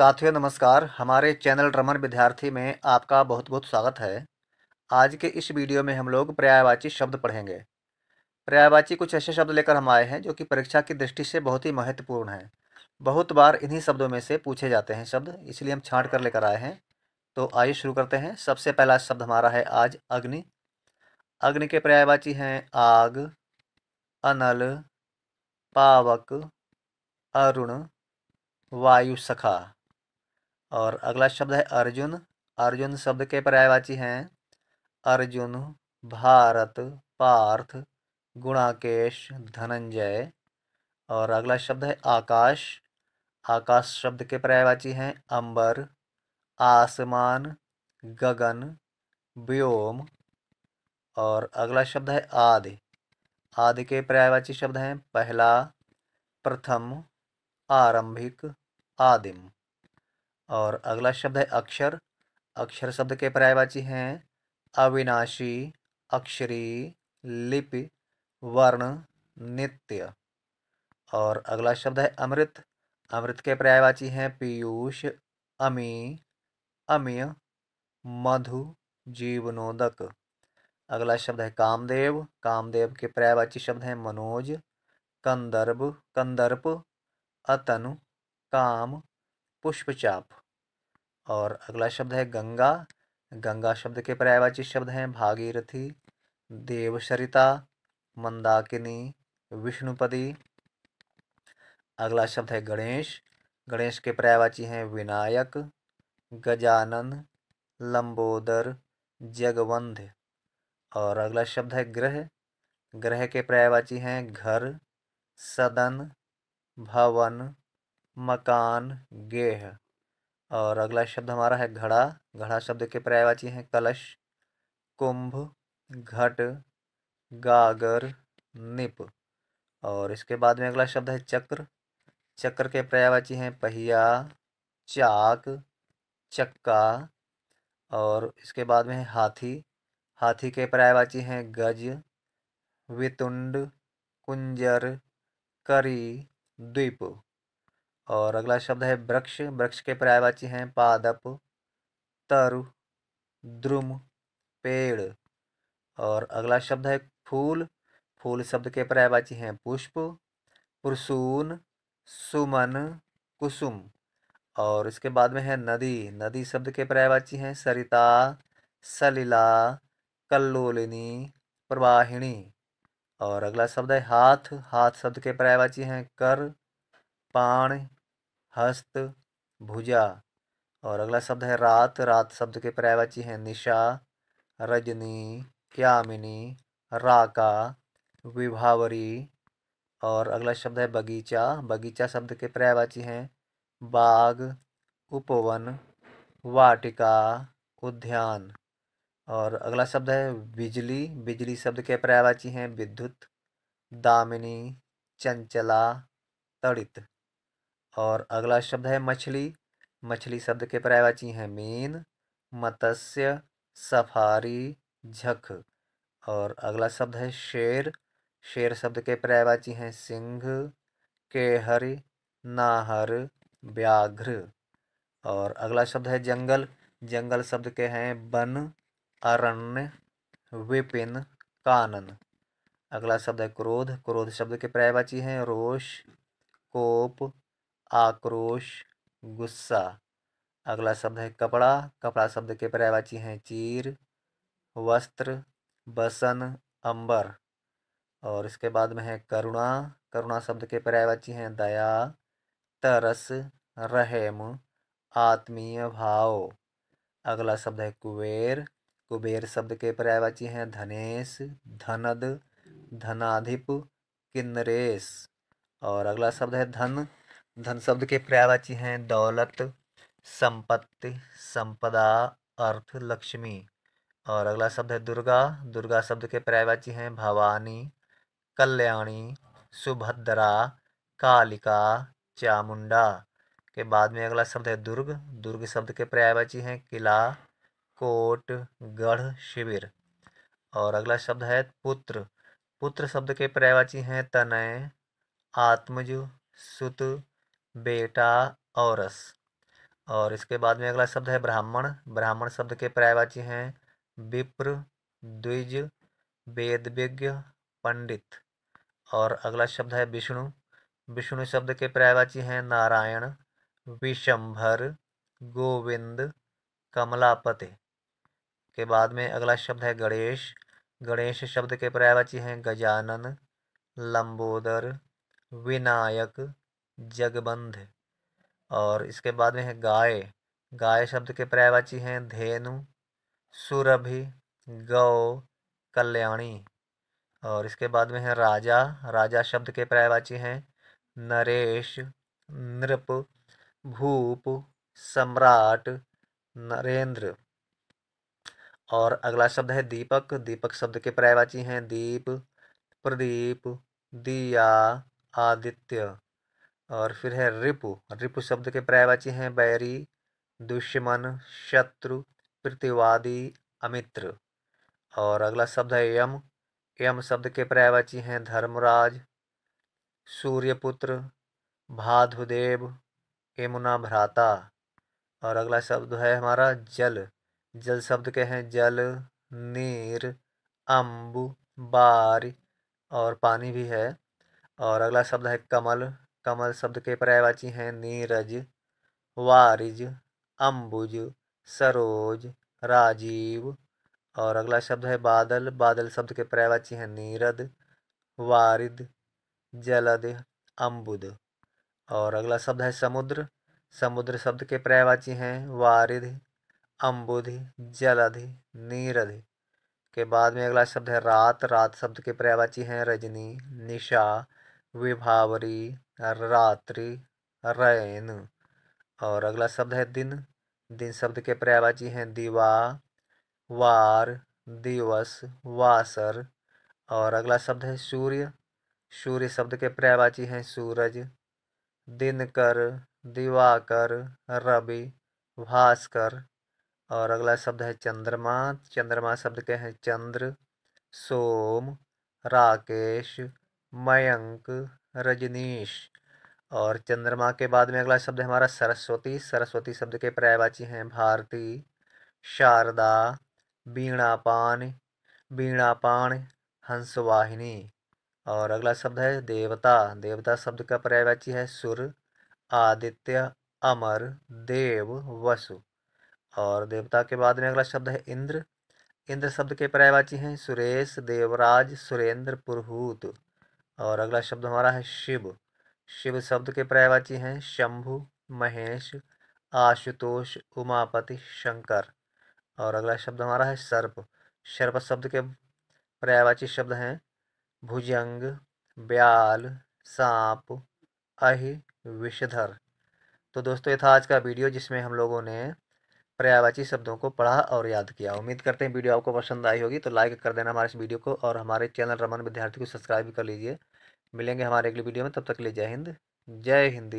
साथियों नमस्कार हमारे चैनल रमन विद्यार्थी में आपका बहुत बहुत स्वागत है आज के इस वीडियो में हम लोग पर्यायवाची शब्द पढ़ेंगे पर्यायवाची कुछ ऐसे शब्द लेकर हम आए हैं जो कि परीक्षा की दृष्टि से बहुत ही महत्वपूर्ण हैं बहुत बार इन्हीं शब्दों में से पूछे जाते हैं शब्द इसलिए हम छाँट कर लेकर आए हैं तो आइए शुरू करते हैं सबसे पहला शब्द हमारा है आज अग्नि अग्नि के पर्यायवाची हैं आग अनल पावक अरुण वायु सखा और अगला शब्द है अर्जुन अर्जुन शब्द के पर्यायवाची हैं अर्जुन भारत पार्थ गुणाकेश धनंजय और अगला शब्द है आकाश आकाश शब्द के पर्यायवाची हैं अंबर आसमान गगन व्योम और अगला शब्द है आदि आदि के पर्यायवाची शब्द हैं पहला प्रथम आरंभिक आदिम और अगला शब्द है अक्षर अक्षर शब्द के पर्यायवाची हैं अविनाशी अक्षरी लिपि वर्ण नित्य और अगला शब्द है अमृत अमृत के पर्यायवाची हैं पीयूष अमी अमीय मधु जीवनोदक अगला शब्द है कामदेव कामदेव के पर्यायवाची शब्द हैं मनोज कंदर्भ कंदर्प अतनु काम पुष्पचाप और अगला शब्द है गंगा गंगा शब्द के पर्यायवाची शब्द हैं भागीरथी देवशरिता मंदाकिनी विष्णुपदी अगला शब्द है गणेश गणेश के पर्यायवाची हैं विनायक गजानन लंबोदर जगवंध और अगला शब्द है ग्रह ग्रह के पर्यायवाची हैं घर सदन भवन मकान गेह और अगला शब्द हमारा है घड़ा घड़ा शब्द के पर्यायवाची हैं कलश कुंभ घट गागर निप और इसके बाद में अगला शब्द है चक्र चक्र के पर्यायवाची हैं पहिया चाक चक्का और इसके बाद में है हाथी हाथी के पर्यायवाची हैं गज वितुंड कुंजर करी द्वीप और अगला शब्द है वृक्ष वृक्ष के पर्यायवाची हैं पादप तरु द्रुम पेड़ और अगला शब्द है फूल फूल शब्द के पर्यायवाची हैं पुष्प पुरसून सुमन कुसुम और इसके बाद में है नदी नदी शब्द के पर्यायवाची हैं सरिता सलिला कल्लोलिनी प्रवाहिणी और अगला शब्द है हाथ हाथ शब्द के पर्यायवाची हैं कर पाण हस्त भुजा और अगला शब्द है रात रात शब्द के पर्यायवाची हैं निशा रजनी क्यामिनी राका विभावरी और अगला शब्द है बगीचा बगीचा शब्द के पर्यायवाची हैं बाग उपवन वाटिका उद्यान और अगला शब्द है बिजली बिजली शब्द के पर्यायवाची हैं विद्युत दामिनी चंचला तड़ित और अगला शब्द है मछली मछली शब्द के पर्यायवाची हैं मीन मत्स्य सफारी झक और अगला शब्द है शेर शेर शब्द के पर्यायवाची हैं सिंह केहर नाहर व्याघ्र और अगला शब्द है जंगल जंगल शब्द के हैं वन अरण्य विपिन कानन अगला शब्द है क्रोध क्रोध शब्द के पर्यायवाची हैं रोष कोप आक्रोश गुस्सा अगला शब्द है कपड़ा कपड़ा शब्द के पर्यायवाची हैं चीर वस्त्र बसन अंबर और इसके बाद में है करुणा करुणा शब्द के पर्यायवाची हैं दया तरस रहम आत्मीय भाव अगला शब्द है कुबेर कुबेर शब्द के पर्यायवाची हैं धनेश धनद धनाधिप किन्नरेश और अगला शब्द है धन धन शब्द के पर्यायवाची हैं दौलत संपत्ति संपदा अर्थ लक्ष्मी और अगला शब्द है दुर्गा दुर्गा शब्द के पर्यायवाची हैं भवानी कल्याणी सुभद्रा कालिका चामुंडा के बाद में अगला शब्द है दुर्ग दुर्ग शब्द के पर्यायवाची हैं किला कोट गढ़ शिविर और अगला शब्द है पुत्र पुत्र शब्द के पर्यायवाची हैं तनय आत्मज सुत बेटा औरस और इसके बाद में अगला शब्द है ब्राह्मण ब्राह्मण शब्द के पर्यायवाची हैं विप्र द्विज वेदविज्ञ पंडित और अगला शब्द है विष्णु विष्णु शब्द के पर्यायवाची हैं नारायण विशंभर गोविंद कमलापति के बाद में अगला शब्द है गणेश गणेश शब्द के पर्यायवाची हैं गजानन लंबोदर विनायक जगबंध और इसके बाद में है गाय गाय शब्द के पर्यायवाची हैं धेनु सुरभि गौ कल्याणी और इसके बाद में है राजा राजा शब्द के पर्यायवाची हैं नरेश नृप भूप सम्राट नरेंद्र और अगला शब्द है दीपक दीपक शब्द के पर्यायवाची हैं दीप प्रदीप दिया आदित्य और फिर है रिपु रिपु शब्द के पर्यायवाची हैं बैरी दुश्मन शत्रु प्रतिवादी अमित्र और अगला शब्द है यम यम शब्द के पर्यायवाची हैं धर्मराज सूर्यपुत्र भाधुदेव यमुना भ्राता और अगला शब्द है हमारा जल जल शब्द के हैं जल नीर अम्ब बार और पानी भी है और अगला शब्द है कमल कमल शब्द के पर्यायवाची हैं नीरज वारिज अम्बुज सरोज राजीव और अगला शब्द है बादल बादल शब्द के पर्यायवाची हैं नीरद वारिद जलद अम्बुद और अगला शब्द है समुद्र समुद्र शब्द के पर्यायवाची हैं वारिध अम्बुध जलध नीरध के बाद में अगला शब्द है रात रात शब्द के पर्यायवाची हैं रजनी निशा विभावरी रात्रि रैन और अगला शब्द है दिन दिन शब्द के पर्यायवाची हैं दीवा वार दिवस वासर और अगला शब्द है सूर्य सूर्य शब्द के पर्यायवाची हैं सूरज दिनकर दिवाकर रवि भास्कर और अगला शब्द है चंद्रमा चंद्रमा शब्द के हैं चंद्र सोम राकेश मयंक रजनीश और चंद्रमा के बाद में अगला शब्द है हमारा सरस्वती सरस्वती शब्द के पर्यायवाची हैं भारती शारदा बीणापान बीणापान हंसवाहिनी और अगला शब्द है देवता देवता शब्द का पर्यायवाची है सुर आदित्य अमर देव वसु और देवता के बाद में अगला शब्द है इंद्र इंद्र शब्द के पर्यायवाची हैं सुरेश देवराज सुरेंद्र पुरहूत और अगला शब्द हमारा है शिव शिव शब्द के पर्यायवाची हैं शंभु महेश आशुतोष उमापति शंकर और अगला शब्द हमारा है सर्प सर्प शब्द के पर्यायवाची शब्द हैं भुजंग ब्याल सांप अहि विषधर तो दोस्तों ये था आज का वीडियो जिसमें हम लोगों ने पर्यायवाची शब्दों को पढ़ा और याद किया उम्मीद करते हैं वीडियो आपको पसंद आई होगी तो लाइक कर देना हमारे इस वीडियो को और हमारे चैनल रमन विद्यार्थी को सब्सक्राइब भी कर लीजिए मिलेंगे हमारे अगले वीडियो में तब तक ले जय हिंद जय हिंदी